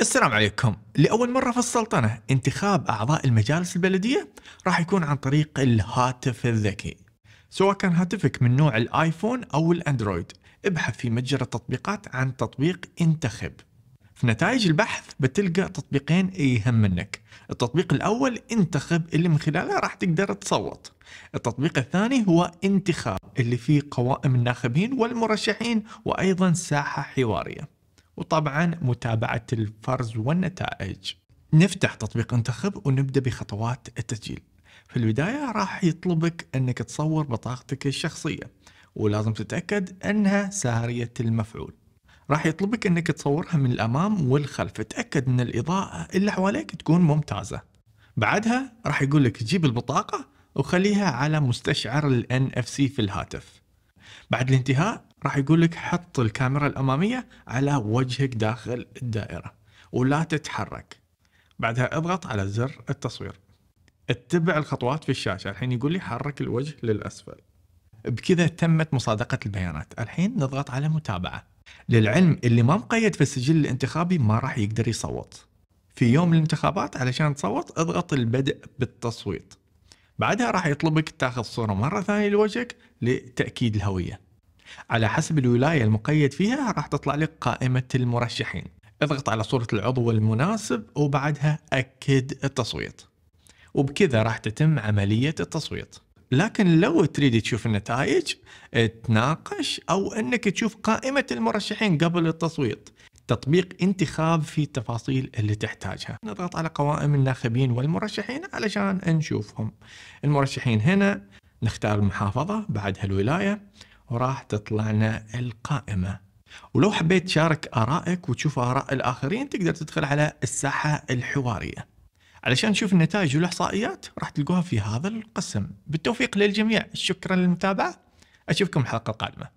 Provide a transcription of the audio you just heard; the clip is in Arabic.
السلام عليكم لأول مرة في السلطنة انتخاب أعضاء المجالس البلدية راح يكون عن طريق الهاتف الذكي سواء كان هاتفك من نوع الآيفون أو الأندرويد ابحث في متجر التطبيقات عن تطبيق انتخب في نتائج البحث بتلقى تطبيقين يهم منك التطبيق الأول انتخب اللي من خلاله راح تقدر تصوت التطبيق الثاني هو انتخاب اللي فيه قوائم الناخبين والمرشحين وأيضا ساحة حوارية وطبعا متابعة الفرز والنتائج نفتح تطبيق انتخب ونبدأ بخطوات التسجيل في البداية راح يطلبك أنك تصور بطاقتك الشخصية ولازم تتأكد أنها سارية المفعول راح يطلبك أنك تصورها من الأمام والخلف تأكد أن الإضاءة اللي حواليك تكون ممتازة بعدها راح يقول لك جيب البطاقة وخليها على مستشعر الـ NFC في الهاتف بعد الانتهاء راح يقول لك حط الكاميرا الأمامية على وجهك داخل الدائرة ولا تتحرك بعدها اضغط على زر التصوير اتبع الخطوات في الشاشة الحين يقول لي حرك الوجه للأسفل بكذا تمت مصادقة البيانات الحين نضغط على متابعة للعلم اللي ما مقيد في السجل الانتخابي ما راح يقدر يصوت في يوم الانتخابات علشان تصوت اضغط البدء بالتصويت بعدها راح يطلبك تاخذ صورة مرة ثانية لوجهك لتأكيد الهوية على حسب الولاية المقيد فيها راح تطلع لك قائمة المرشحين اضغط على صورة العضو المناسب وبعدها أكد التصويت وبكذا راح تتم عملية التصويت لكن لو تريد تشوف النتائج تناقش أو أنك تشوف قائمة المرشحين قبل التصويت تطبيق انتخاب في التفاصيل اللي تحتاجها نضغط على قوائم الناخبين والمرشحين علشان نشوفهم المرشحين هنا نختار المحافظة بعدها الولاية وراح تطلعنا القائمة ولو حبيت تشارك آرائك وتشوف آراء الآخرين تقدر تدخل على الساحة الحوارية علشان نشوف النتائج والإحصائيات راح تلقوها في هذا القسم بالتوفيق للجميع شكرا للمتابعة أشوفكم الحلقة القادمة